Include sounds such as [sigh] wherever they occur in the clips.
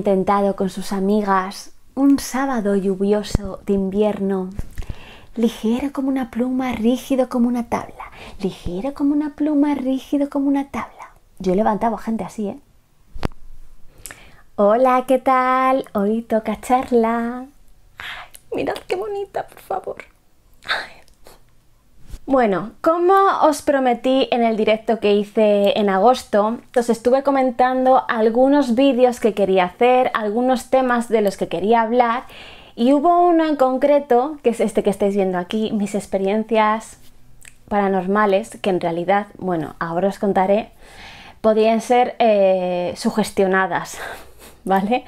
intentado con sus amigas un sábado lluvioso de invierno, ligero como una pluma, rígido como una tabla, ligero como una pluma, rígido como una tabla. Yo he levantado gente así, ¿eh? Hola, ¿qué tal? Hoy toca charla. mirad qué bonita, por favor. Bueno, como os prometí en el directo que hice en agosto, os estuve comentando algunos vídeos que quería hacer, algunos temas de los que quería hablar y hubo uno en concreto, que es este que estáis viendo aquí, mis experiencias paranormales, que en realidad, bueno, ahora os contaré, podían ser eh, sugestionadas, [laughs] ¿vale?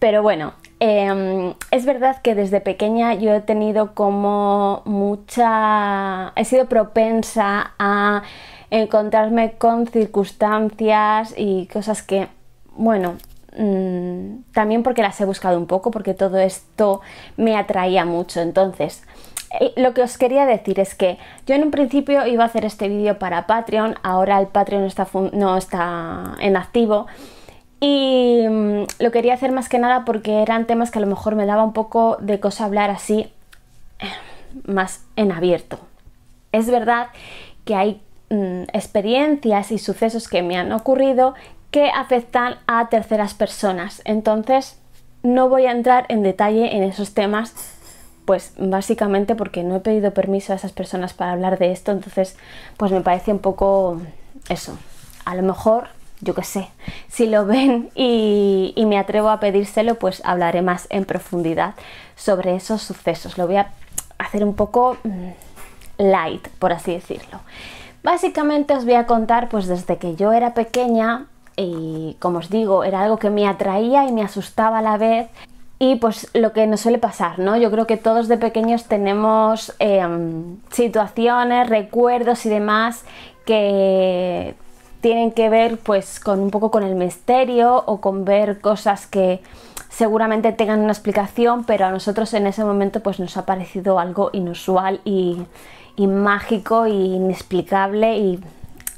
Pero bueno, Em, es verdad que desde pequeña yo he tenido como mucha... he sido propensa a encontrarme con circunstancias y cosas que, bueno, mm, también porque las he buscado un poco, porque todo esto me atraía mucho. Entonces, eh, lo que os quería decir es que yo en un principio iba a hacer este vídeo para Patreon, ahora el Patreon no está en activo y mm, lo quería hacer más que nada porque eran temas que a lo mejor me daba un poco de cosa hablar así eh, más en abierto. Es verdad que hay mm, experiencias y sucesos que me han ocurrido que afectan a terceras personas. Entonces no voy a entrar en detalle en esos temas, pues básicamente porque no he pedido permiso a esas personas para hablar de esto. Entonces, pues me parece un poco eso. A lo mejor yo qué sé, si lo ven [laughs] y, me atrevo a pedírselo, pues hablaré más en profundidad sobre esos sucesos. Lo voy a hacer un poco mm, light, por así decirlo. Básicamente os voy a contar pues desde que yo era pequeña y como os digo, era algo que me atraía y me asustaba a la vez y pues lo que nos suele pasar, ¿no? Yo creo que todos de pequeños tenemos em, situaciones, recuerdos y demás que tienen que ver pues con un poco con el misterio o con ver cosas que seguramente tengan una explicación, pero a nosotros en ese momento pues nos ha parecido algo inusual y, mágico e inexplicable y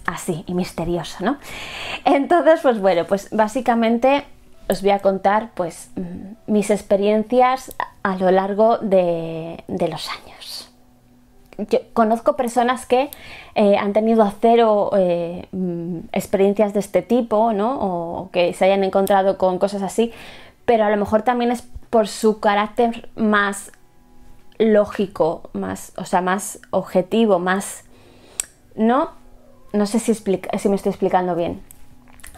así, y misterioso, ¿no? Entonces, pues bueno, pues básicamente os voy a contar pues mm, mis experiencias a lo largo de los años conozco personas que eh, han tenido cero eh, mm, experiencias de este tipo, ¿no? O que se hayan encontrado con cosas así, pero a lo mejor también es por su carácter más lógico, más, o sea, más objetivo, más, ¿no? No sé si, si me estoy explicando bien,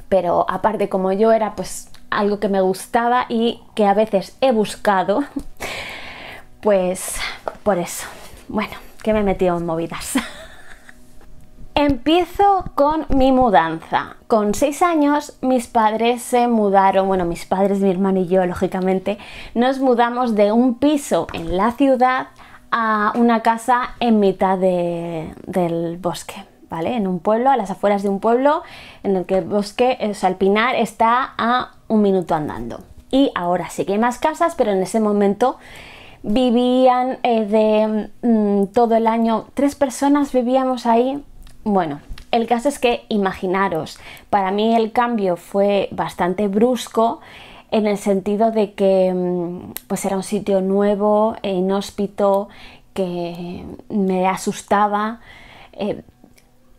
pero aparte como yo era pues algo que me gustaba y que a veces he buscado, [laughs] pues por eso. Bueno que me he metido en movidas. [laughs] Empiezo con mi mudanza. Con seis años mis padres se mudaron, bueno, mis padres, mi hermano y yo, lógicamente, nos mudamos de un piso en la ciudad a una casa en mitad del bosque, ¿vale? En un pueblo, a las afueras de un pueblo, en el que el bosque, o sea, el está a un minuto andando. Y ahora sí que hay más casas, pero en ese momento vivían eh, de mm, todo el año, tres personas vivíamos ahí. Bueno, el caso es que imaginaros, para mí el cambio fue bastante brusco en el sentido de que mm, pues era un sitio nuevo, e inhóspito, que me asustaba. Eh,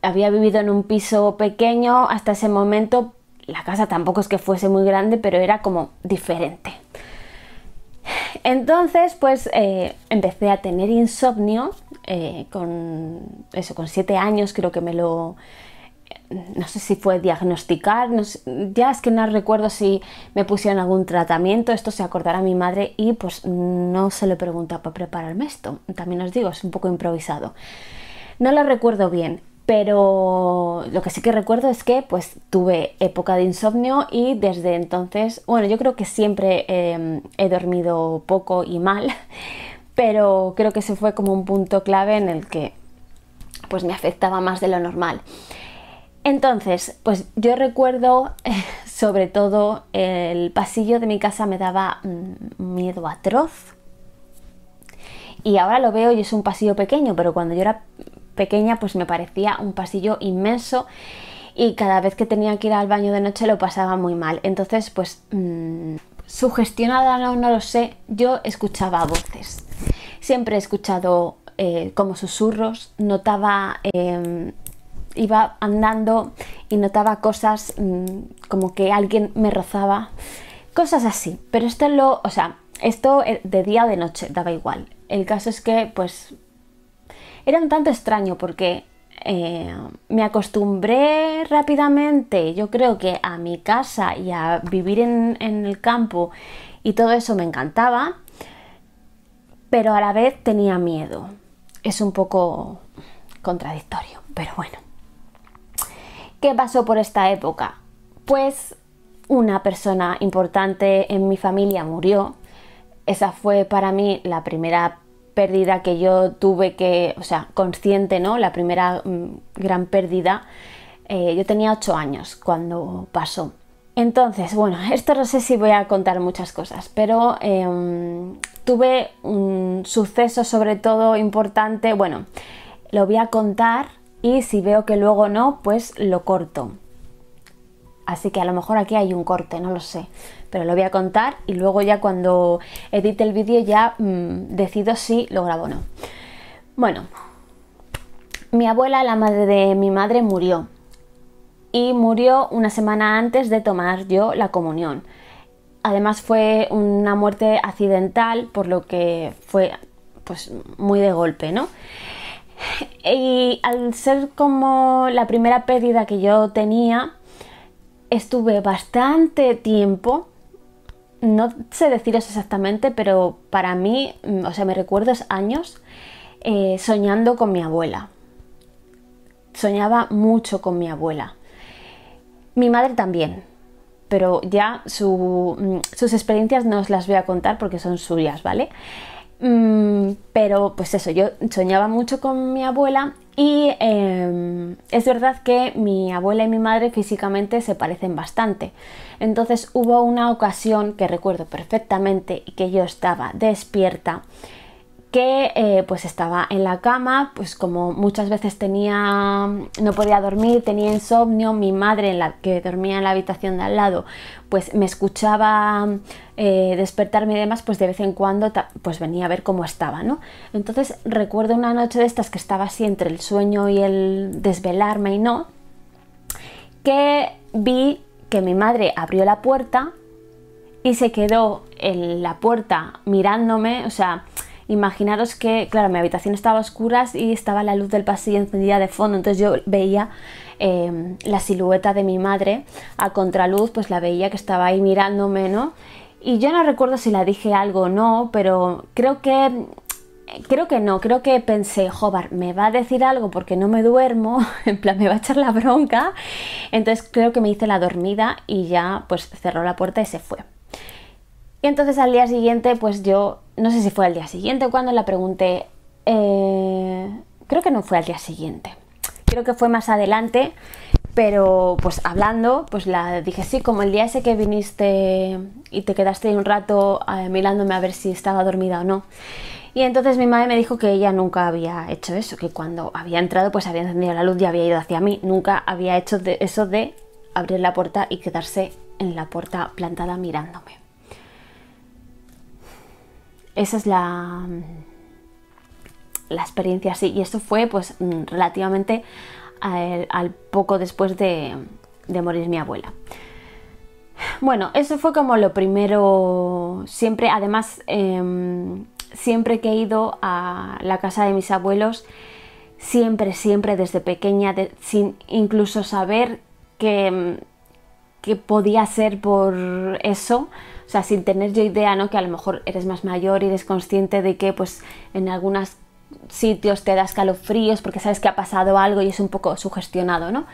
había vivido en un piso pequeño hasta ese momento. La casa tampoco es que fuese muy grande, pero era como diferente. Entonces, pues eh, empecé a tener insomnio eh, con eso, con siete años creo que me lo no sé si fue diagnosticar, ya es que no recuerdo si me pusieron algún tratamiento, esto se acordará mi madre y pues no se le pregunta para prepararme esto, también os digo, es un poco improvisado. No lo recuerdo bien, pero lo que sí que recuerdo es que pues tuve época de insomnio y desde entonces, bueno, yo creo que siempre em, he dormido poco y mal, [laughs] pero creo que ese fue como un punto clave en el que pues me afectaba más de lo normal. Entonces, pues yo recuerdo [laughs] sobre todo el pasillo de mi casa me daba mm, miedo atroz. Y ahora lo veo y es un pasillo pequeño, pero cuando yo era pequeña pues me parecía un pasillo inmenso y cada vez que tenía que ir al baño de noche lo pasaba muy mal. Entonces, pues mm, sugestionada no, no lo sé, yo escuchaba voces. Siempre he escuchado eh, como susurros, notaba, em, iba andando y notaba cosas mm, como que alguien me rozaba, cosas así. Pero esto lo, o sea, esto eh, de día o de noche, daba igual. El caso es que, pues, era un tanto extraño porque eh, me acostumbré rápidamente, yo creo que a mi casa y a vivir en, en, el campo y todo eso me encantaba, pero a la vez tenía miedo. Es un poco contradictorio, pero bueno. ¿Qué pasó por esta época? Pues una persona importante en mi familia murió. Esa fue para mí la primera pérdida que yo tuve que, o sea, consciente, ¿no? La primera mm, gran pérdida, eh, yo tenía 8 años cuando pasó. Entonces, bueno, [laughs] esto no sé si voy a contar muchas cosas, pero em, tuve un suceso sobre todo importante, bueno, lo voy a contar y si veo que luego no, pues lo corto. Así que a lo mejor aquí hay un corte, no lo sé pero lo voy a contar y luego ya cuando edite el vídeo ya mm, decido si lo grabo o no. Bueno, mi abuela, la madre de mi madre, murió y murió una semana antes de tomar yo la comunión. Además fue una muerte accidental, por lo que fue pues muy de golpe, ¿no? Y al ser como la primera pérdida que yo tenía, estuve bastante tiempo no sé deciros exactamente, pero para mí, mm, o sea, me recuerdo años eh, soñando con mi abuela. Soñaba mucho con mi abuela. Mi madre también, pero ya mm, sus experiencias no os las voy a contar porque son suyas, ¿vale? Mm, pero pues eso, yo soñaba mucho con mi abuela y em, es verdad que mi abuela y mi madre físicamente se parecen bastante. Entonces hubo una ocasión que recuerdo perfectamente y que yo estaba despierta que eh, pues estaba en la cama, pues como muchas veces tenía, no podía dormir, tenía insomnio, mi madre en la, que dormía en la habitación de al lado, pues me escuchaba eh, despertarme y demás, pues de vez en cuando pues venía a ver cómo estaba, ¿no? Entonces recuerdo una noche de estas que estaba así entre el sueño y el desvelarme y no, que vi que mi madre abrió la puerta y se quedó en la puerta mirándome, o sea, imaginaros que, claro, mi habitación estaba a oscuras y estaba la luz del pasillo encendida de fondo, entonces yo veía em, la silueta de mi madre a contraluz, pues la veía que estaba ahí mirándome, ¿no? Y yo no recuerdo si la dije algo o no, pero creo que creo que no, creo que pensé, Jobar, me va a decir algo porque no me duermo, [laughs] en plan me va a echar la bronca. Entonces creo que me hice la dormida y ya pues cerró la puerta y se fue. Y entonces al día siguiente, pues yo, no sé si fue al día siguiente cuando la pregunté, eh, creo que no fue al día siguiente, creo que fue más adelante, pero pues hablando, pues la dije, sí, como el día ese que viniste y te quedaste un rato eh, mirándome a ver si estaba dormida o no. Y entonces mi madre me dijo que ella nunca había hecho eso, que cuando había entrado pues había encendido la luz y había ido hacia mí, nunca había hecho eso de abrir la puerta y quedarse en la puerta plantada mirándome esa es la, la experiencia sí Y esto fue pues relativamente al, poco después de, morir mi abuela. Bueno, eso fue como lo primero, siempre, además, em, siempre que he ido a la casa de mis abuelos, siempre, siempre desde pequeña, sin incluso saber que em, que podía ser por eso, o sea, sin tener yo idea, ¿no? Que a lo mejor eres más mayor y eres consciente de que, pues, en algunos sitios te das calofríos porque sabes que ha pasado algo y es un poco sugestionado, ¿no?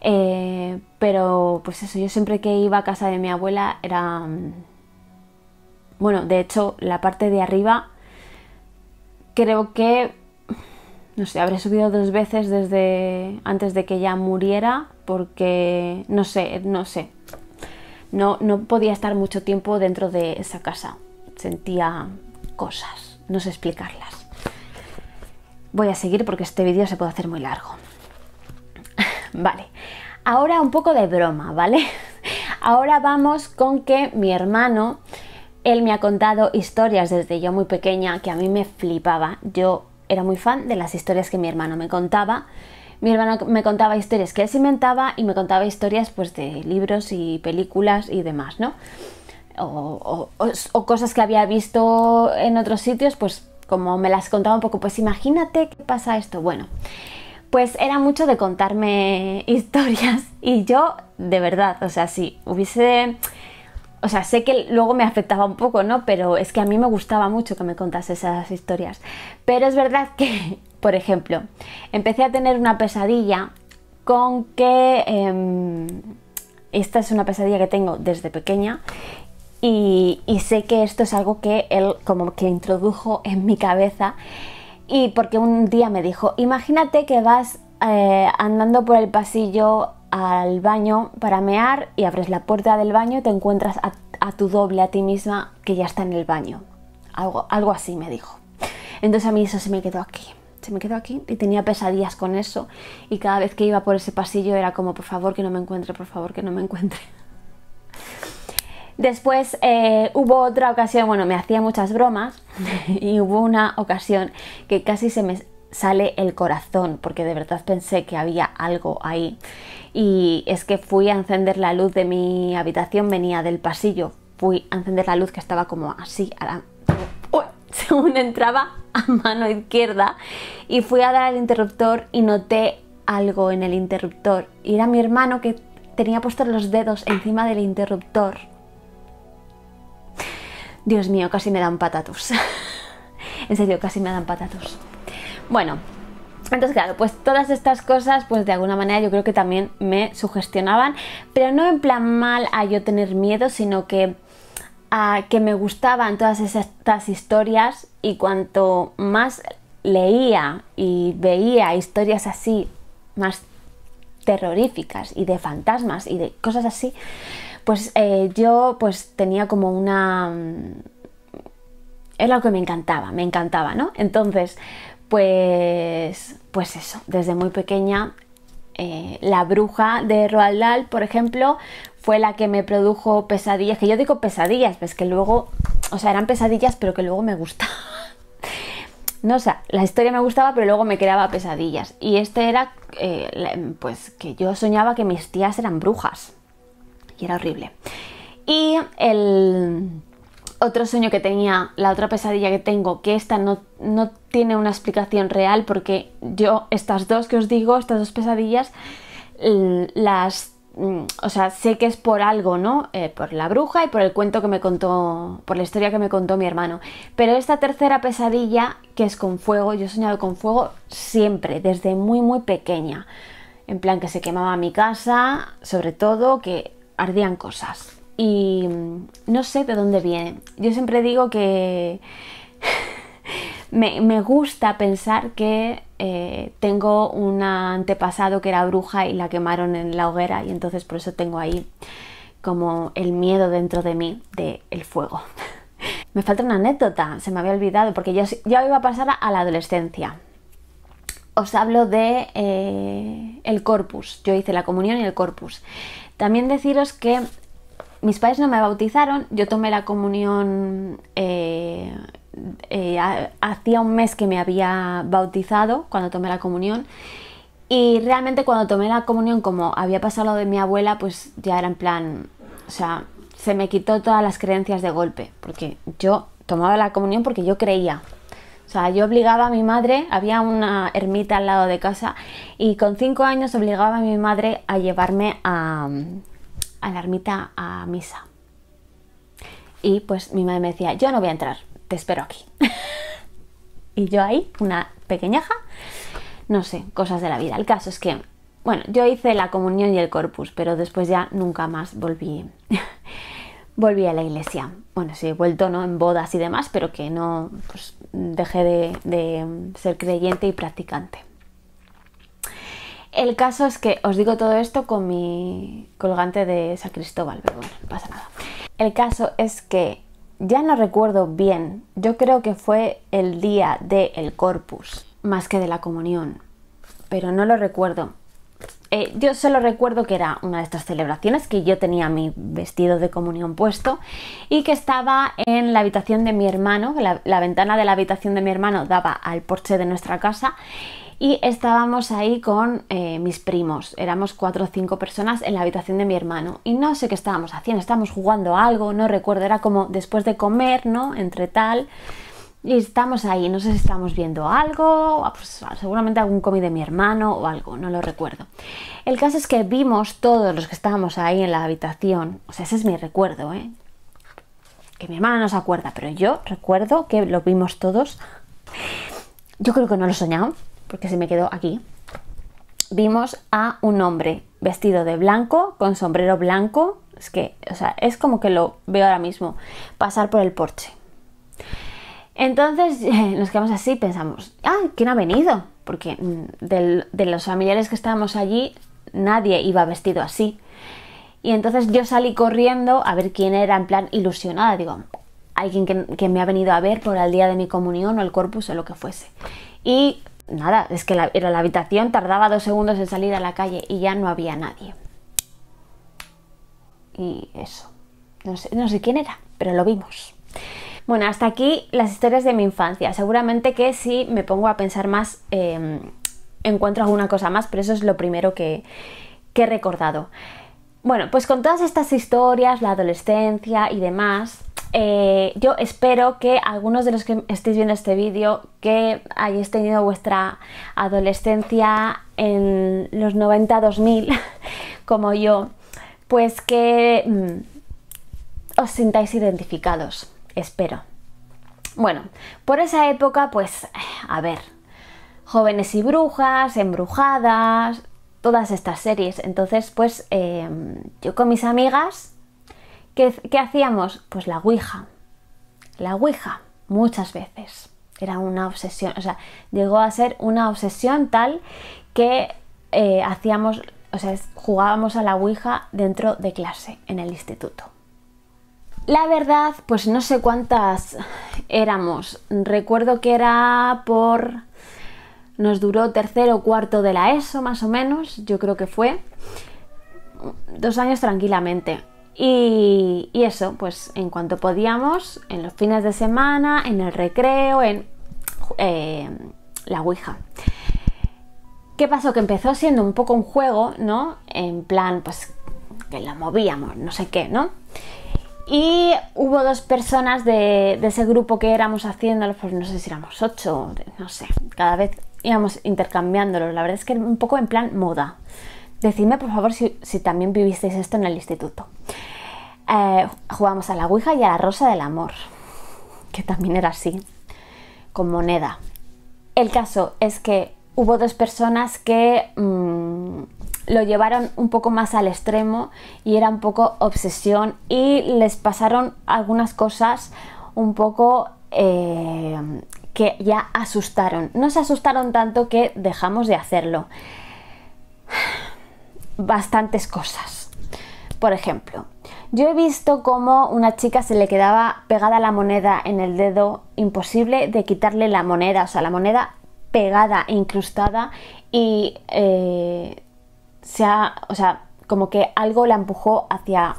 Eh, pero, pues eso, yo siempre que iba a casa de mi abuela era... Bueno, de hecho, la parte de arriba creo que, no sé, habré subido dos veces desde antes de que ella muriera porque no sé, no sé. No, no podía estar mucho tiempo dentro de esa casa. Sentía cosas, no sé explicarlas. Voy a seguir porque este vídeo se puede hacer muy largo. [laughs] vale, ahora un poco de broma, ¿vale? [laughs] Ahora vamos con que mi hermano, él me ha contado historias desde yo muy pequeña que a mí me flipaba. Yo era muy fan de las historias que mi hermano me contaba mi hermano me contaba historias que él se inventaba y me contaba historias pues de libros y películas y demás, ¿no? O, cosas que había visto en otros sitios, pues como me las contaba un poco, pues imagínate qué pasa esto. Bueno, pues era mucho de contarme [laughs] historias y yo de verdad, o sea, sí, hubiese o sea, sé que luego me afectaba un poco, ¿no? Pero es que a mí me gustaba mucho que me contase esas historias. Pero es verdad que por ejemplo, empecé a tener una pesadilla con que... Em, esta es una pesadilla que tengo desde pequeña y, sé que esto es algo que él como que introdujo en mi cabeza y porque un día me dijo, imagínate que vas eh, andando por el pasillo al baño para mear y abres la puerta del baño y te encuentras a, a tu doble, a ti misma, que ya está en el baño. Algo, algo así me dijo. Entonces a mí eso se me quedó aquí se me quedó aquí y tenía pesadillas con eso y cada vez que iba por ese pasillo era como por favor que no me encuentre, por favor que no me encuentre. Después eh, hubo otra ocasión, bueno, me hacía muchas bromas [laughs] y hubo una ocasión que casi se me sale el corazón porque de verdad pensé que había algo ahí y es que fui a encender la luz de mi habitación, venía del pasillo, fui a encender la luz que estaba como así a [laughs] según entraba a mano izquierda y fui a dar al interruptor y noté algo en el interruptor. Y era mi hermano que tenía puestos los dedos encima del interruptor. Dios mío, casi me dan patatus. [laughs] en serio, casi me dan patatus. Bueno, entonces, claro, pues todas estas cosas, pues de alguna manera yo creo que también me sugestionaban, pero no en plan mal a yo tener miedo, sino que que me gustaban todas estas historias y cuanto más leía y veía historias así, más terroríficas y de fantasmas y de cosas así, pues eh, yo pues tenía como una... Mm, es lo que me encantaba, me encantaba, ¿no? Entonces, pues, pues eso, desde muy pequeña, eh, la bruja de Roald Dahl, por ejemplo, fue la que me produjo pesadillas, que yo digo pesadillas, pues que luego, o sea, eran pesadillas, pero que luego me gustaba. [laughs] No, o sea, la historia me gustaba, pero luego me creaba pesadillas. Y este era, eh, pues, que yo soñaba que mis tías eran brujas. Y era horrible. Y el otro sueño que tenía, la otra pesadilla que tengo, que esta no, no tiene una explicación real, porque yo, estas dos que os digo, estas dos pesadillas, las Mm, o sea, sé que es por algo, ¿no? Eh, por la bruja y por el cuento que me contó, por la historia que me contó mi hermano. Pero esta tercera pesadilla, que es con fuego, yo he soñado con fuego siempre, desde muy, muy pequeña. En plan que se quemaba mi casa, sobre todo, que ardían cosas. Y mm, no sé de dónde viene. Yo siempre digo que me, gusta pensar que eh, tengo un antepasado que era bruja y la quemaron en la hoguera y entonces por eso tengo ahí como el miedo dentro de mí del fuego. [laughs] me falta una anécdota, se me había olvidado, porque ya iba a pasar a la adolescencia. Os hablo de eh, el corpus. Yo hice la comunión y el corpus. También deciros que mis padres no me bautizaron, yo tomé la comunión eh, eh, hacía un mes que me había bautizado cuando tomé la comunión y realmente cuando tomé la comunión como había pasado de mi abuela pues ya era en plan, o sea, se me quitó todas las creencias de golpe porque yo tomaba la comunión porque yo creía. O sea, yo obligaba a mi madre, había una ermita al lado de casa y con cinco años obligaba a mi madre a llevarme a, a la ermita a misa. Y pues mi madre me decía, yo no voy a entrar, te espero aquí. [laughs] y yo ahí, una pequeñaja, no sé, cosas de la vida. El caso es que, bueno, yo hice la comunión y el corpus, pero después ya nunca más volví. [laughs] volví a la iglesia. Bueno, sí, he vuelto ¿no? en bodas y demás, pero que no pues, dejé de, de, ser creyente y practicante. El caso es que os digo todo esto con mi colgante de San Cristóbal, pero bueno, no pasa nada. El caso es que ya no recuerdo bien, yo creo que fue el día del el corpus, más que de la comunión, pero no lo recuerdo. Eh, yo solo recuerdo que era una de estas celebraciones que yo tenía mi vestido de comunión puesto y que estaba en la habitación de mi hermano, la ventana de la habitación de mi hermano daba al porche de nuestra casa y estábamos ahí con eh, mis primos. Éramos cuatro o cinco personas en la habitación de mi hermano y no sé qué estábamos haciendo, estábamos jugando algo, no recuerdo, era como después de comer, ¿no? Entre tal. Y estamos ahí, no sé si estábamos viendo algo, pues, seguramente algún cómic de mi hermano o algo, no lo recuerdo. El caso es que vimos todos los que estábamos ahí en la habitación, o sea, ese es mi recuerdo, ¿eh? que mi hermana no se acuerda, pero yo recuerdo que lo vimos todos. Yo creo que no lo soñamos porque se me quedó aquí, vimos a un hombre vestido de blanco, con sombrero blanco. Es que, o sea, es como que lo veo ahora mismo pasar por el porche. Entonces [laughs] nos quedamos así, pensamos, ah, ¿quién ha venido? Porque mm, de los familiares que estábamos allí, nadie iba vestido así. Y entonces yo salí corriendo a ver quién era, en plan ilusionada. Digo, alguien que, que me ha venido a ver por el día de mi comunión o el corpus o lo que fuese. Y nada, es que la, era la habitación, tardaba dos segundos en salir a la calle y ya no había nadie. Y eso. No sé, quién era, pero lo vimos. Bueno, hasta aquí las historias de mi infancia. Seguramente que si me pongo a pensar más, em, encuentro alguna cosa más, pero eso es lo primero que he recordado. Bueno, pues con todas estas historias, la adolescencia y demás, eh, yo espero que algunos de los que estéis viendo este vídeo, que hayáis tenido vuestra adolescencia en los 90-2000, [laughs] como yo, pues que mm, os sintáis identificados, espero. Bueno, por esa época, pues, a ver, jóvenes y brujas, embrujadas, todas estas series. Entonces, pues, em, yo con mis amigas ¿Qué, hacíamos? Pues la Ouija. La Ouija, muchas veces. Era una obsesión, o sea, llegó a ser una obsesión tal que eh, hacíamos, o sea, jugábamos a la Ouija dentro de clase, en el instituto. La verdad, pues no sé cuántas éramos. Recuerdo que era por... Nos duró tercero o cuarto de la ESO, más o menos, yo creo que fue. Dos años tranquilamente y, eso, pues en cuanto podíamos, en los fines de semana, en el recreo, en eh, la Ouija. ¿Qué pasó? Que empezó siendo un poco un juego, ¿no? En plan, pues que la movíamos, no sé qué, ¿no? Y hubo dos personas de, ese grupo que éramos haciendo, pues no sé si éramos ocho, no sé, cada vez íbamos intercambiándolos, la verdad es que un poco en plan moda. Decidme por favor si, también vivisteis esto en el instituto. Eh, jugamos a la Ouija y a la Rosa del Amor, que también era así, con moneda. El caso es que hubo dos personas que mm, lo llevaron un poco más al extremo y era un poco obsesión y les pasaron algunas cosas un poco eh, que ya asustaron. No se asustaron tanto que dejamos de hacerlo bastantes cosas. Por ejemplo, yo he visto cómo una chica se le quedaba pegada la moneda en el dedo, imposible de quitarle la moneda, o sea, la moneda pegada, e incrustada y eh, se ha, o sea, como que algo la empujó hacia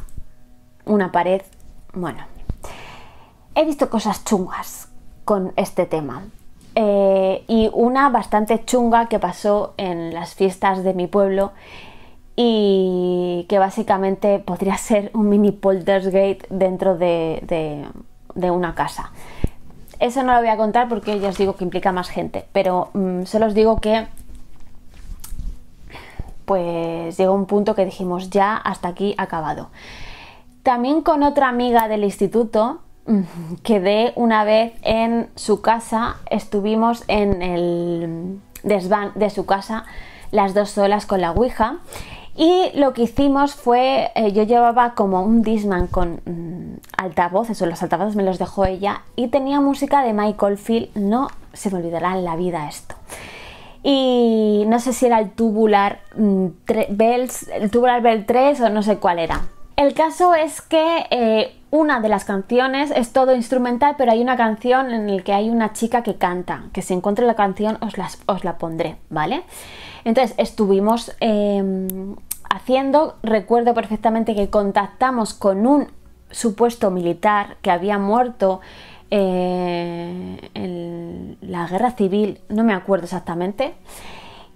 una pared. Bueno, he visto cosas chungas con este tema. Eh, y una bastante chunga que pasó en las fiestas de mi pueblo y que básicamente podría ser un mini poltergeist dentro de, una casa. Eso no lo voy a contar porque ya os digo que implica más gente, pero mm, solo os digo que pues llegó un punto que dijimos ya hasta aquí acabado. También con otra amiga del instituto mm, quedé una vez en su casa, estuvimos en el desván de su casa las dos solas con la Ouija y lo que hicimos fue, eh, yo llevaba como un Disman con mm, altavoces, o los altavoces me los dejó ella, y tenía música de Michael Field, no se me olvidará en la vida esto. Y no sé si era el tubular, mm, el tubular Bell 3 o no sé cuál era. El caso es que eh, una de las canciones es todo instrumental, pero hay una canción en la que hay una chica que canta. Que si encuentro la canción os, os la pondré, ¿vale? Entonces estuvimos em, haciendo, recuerdo perfectamente que contactamos con un supuesto militar que había muerto eh, en la guerra civil, no me acuerdo exactamente.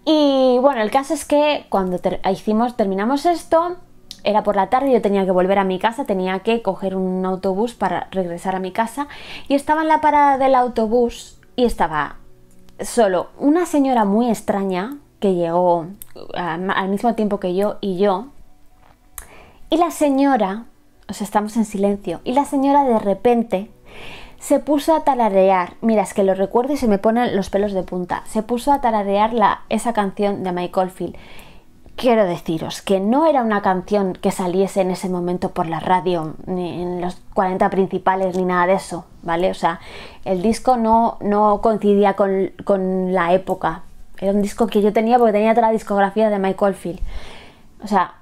Y bueno, el caso es que cuando hicimos, terminamos esto, era por la tarde, yo tenía que volver a mi casa, tenía que coger un autobús para regresar a mi casa y estaba en la parada del autobús y estaba solo una señora muy extraña que llegó eh, al mismo tiempo que yo y yo y la señora, o estamos en silencio, y la señora de repente se puso a tararear, mira, es que lo recuerdo y se me ponen los pelos de punta, se puso a tararear la, esa canción de Michael Field Quiero deciros que no era una canción que saliese en ese momento por la radio, ni en los 40 principales, ni nada de eso, ¿vale? O sea, el disco no, no coincidía con, con la época. Era un disco que yo tenía porque tenía toda la discografía de Michael Field. O sea,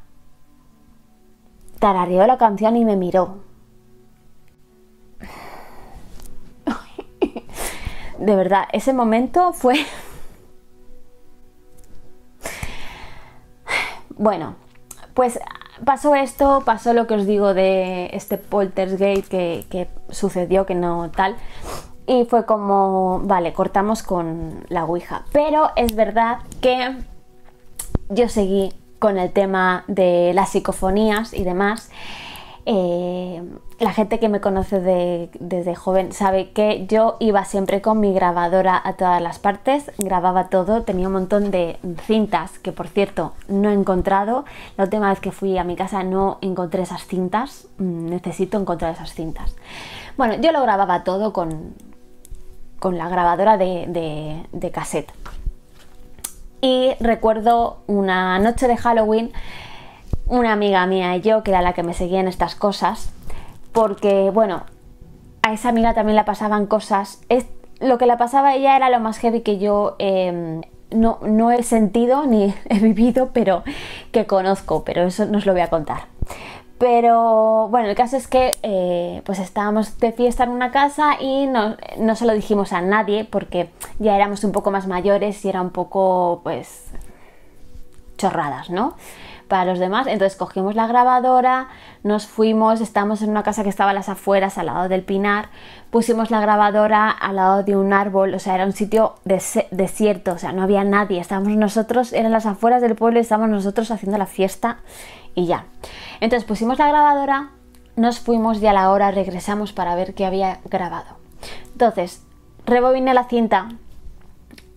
tarareó la canción y me miró. [laughs] De verdad, ese momento fue bueno, pues pasó esto, pasó lo que os digo de este poltergeist que, que sucedió, que no tal. Y fue como, vale, cortamos con la Ouija. Pero es verdad que yo seguí con el tema de las psicofonías y demás. Eh, la gente que me conoce desde joven sabe que yo iba siempre con mi grabadora a todas las partes, grababa todo, tenía un montón de cintas que por cierto no he encontrado. La última vez que fui a mi casa no encontré esas cintas, mm, necesito encontrar esas cintas. Bueno, yo lo grababa todo con, la grabadora de, de cassette. Y recuerdo una noche de Halloween una amiga mía y yo, que era la que me seguía en estas cosas, porque bueno, a esa amiga también la pasaban cosas. Es, lo que la pasaba a ella era lo más heavy que yo em, no, no he sentido ni [laughs] he vivido, pero que conozco, pero eso no os lo voy a contar. Pero bueno, el caso es que eh, pues estábamos de fiesta en una casa y no, no, se lo dijimos a nadie porque ya éramos un poco más mayores y era un poco pues chorradas, ¿no? para los demás. Entonces cogimos la grabadora, nos fuimos, estamos en una casa que estaba a las afueras, al lado del pinar, pusimos la grabadora al lado de un árbol, o sea, era un sitio desierto, o sea, no había nadie, estábamos nosotros, eran las afueras del pueblo estábamos nosotros haciendo la fiesta y ya. Entonces pusimos la grabadora, nos fuimos y a la hora regresamos para ver qué había grabado. Entonces, rebobiné la cinta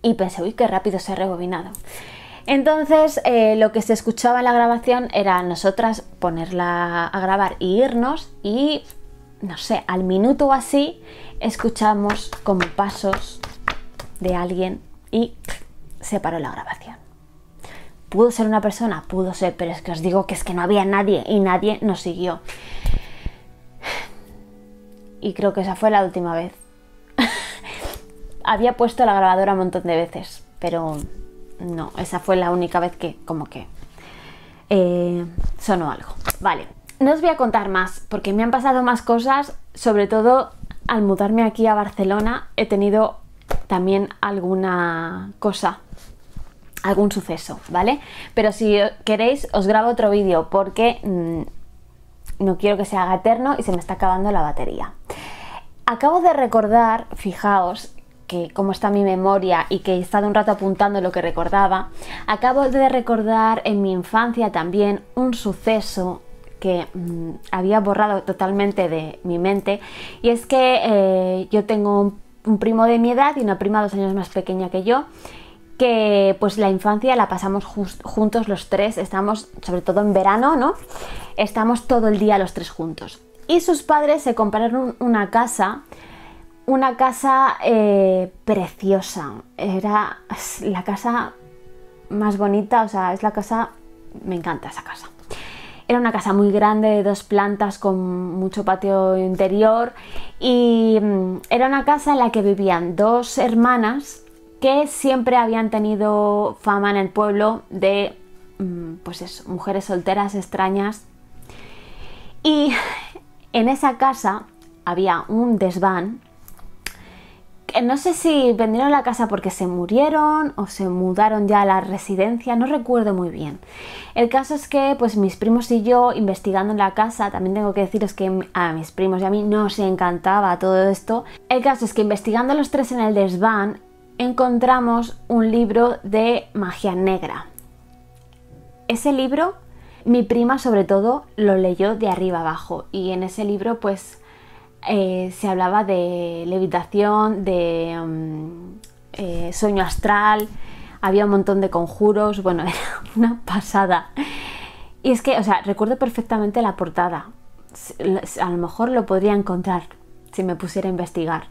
y pensé, uy, qué rápido se ha rebobinado. Entonces eh, lo que se escuchaba en la grabación era nosotras ponerla a grabar y irnos y no sé, al minuto o así escuchamos como pasos de alguien y se paró la grabación. Pudo ser una persona, pudo ser, pero es que os digo que es que no había nadie y nadie nos siguió. Y creo que esa fue la última vez. [laughs] había puesto la grabadora un montón de veces, pero no, esa fue la única vez que como que eh, sonó algo. Vale, no os voy a contar más porque me han pasado más cosas, sobre todo al mudarme aquí a Barcelona he tenido también alguna cosa, algún suceso, ¿vale? Pero si queréis os grabo otro vídeo porque mm, no quiero que se haga eterno y se me está acabando la batería. Acabo de recordar, fijaos, que cómo está mi memoria y que he estado un rato apuntando lo que recordaba, acabo de recordar en mi infancia también un suceso que mm, había borrado totalmente de mi mente y es que eh, yo tengo un, un, primo de mi edad y una prima dos años más pequeña que yo que pues la infancia la pasamos juntos los tres, estamos sobre todo en verano, ¿no? Estamos todo el día los tres juntos. Y sus padres se compraron una casa una casa eh, preciosa. Era la casa más bonita, o sea, es la casa... Me encanta esa casa. Era una casa muy grande, de dos plantas, con mucho patio interior. Y mm, era una casa en la que vivían dos hermanas que siempre habían tenido fama en el pueblo de, mm, pues mujeres solteras extrañas. Y en esa casa había un desván eh, no sé si vendieron la casa porque se murieron o se mudaron ya a la residencia, no recuerdo muy bien. El caso es que pues mis primos y yo investigando en la casa, también tengo que deciros que a mis primos y a mí no se encantaba todo esto. El caso es que investigando los tres en el desván encontramos un libro de magia negra. Ese libro mi prima sobre todo lo leyó de arriba abajo y en ese libro pues eh, se hablaba de levitación, de mm, eh, sueño astral, había un montón de conjuros, bueno, [laughs] era una pasada. Y es que, o sea, recuerdo perfectamente la portada. A lo mejor lo podría encontrar si me pusiera a investigar.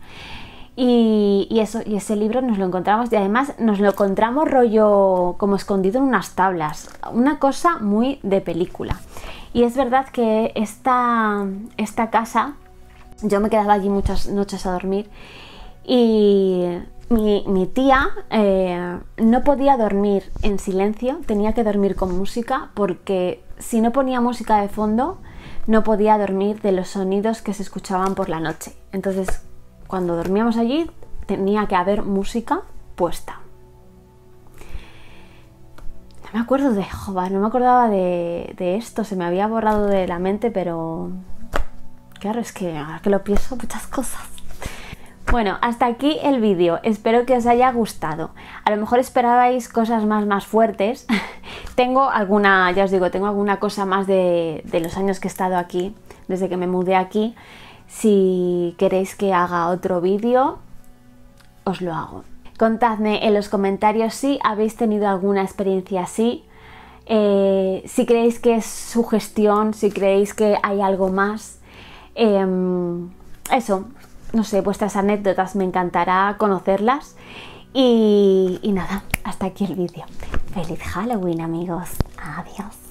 Y, eso, y ese libro nos lo encontramos y además nos lo encontramos rollo como escondido en unas tablas. Una cosa muy de película. Y es verdad que esta, esta casa yo me quedaba allí muchas noches a dormir y mi, tía eh, no podía dormir en silencio, tenía que dormir con música porque si no ponía música de fondo no podía dormir de los sonidos que se escuchaban por la noche. Entonces cuando dormíamos allí tenía que haber música puesta. No me acuerdo de no me acordaba de esto, se me había borrado de la mente, pero Claro, es que ahora que lo pienso, muchas cosas. Bueno, hasta aquí el vídeo. Espero que os haya gustado. A lo mejor esperabais cosas más, más fuertes. [laughs] tengo alguna, ya os digo, tengo alguna cosa más de, los años que he estado aquí, desde que me mudé aquí. Si queréis que haga otro vídeo, os lo hago. Contadme en los comentarios si habéis tenido alguna experiencia así, eh, si creéis que es sugestión, si creéis que hay algo más Em, eso, no sé, vuestras anécdotas, me encantará conocerlas. Y, y nada, hasta aquí el vídeo. Feliz Halloween amigos. Adiós.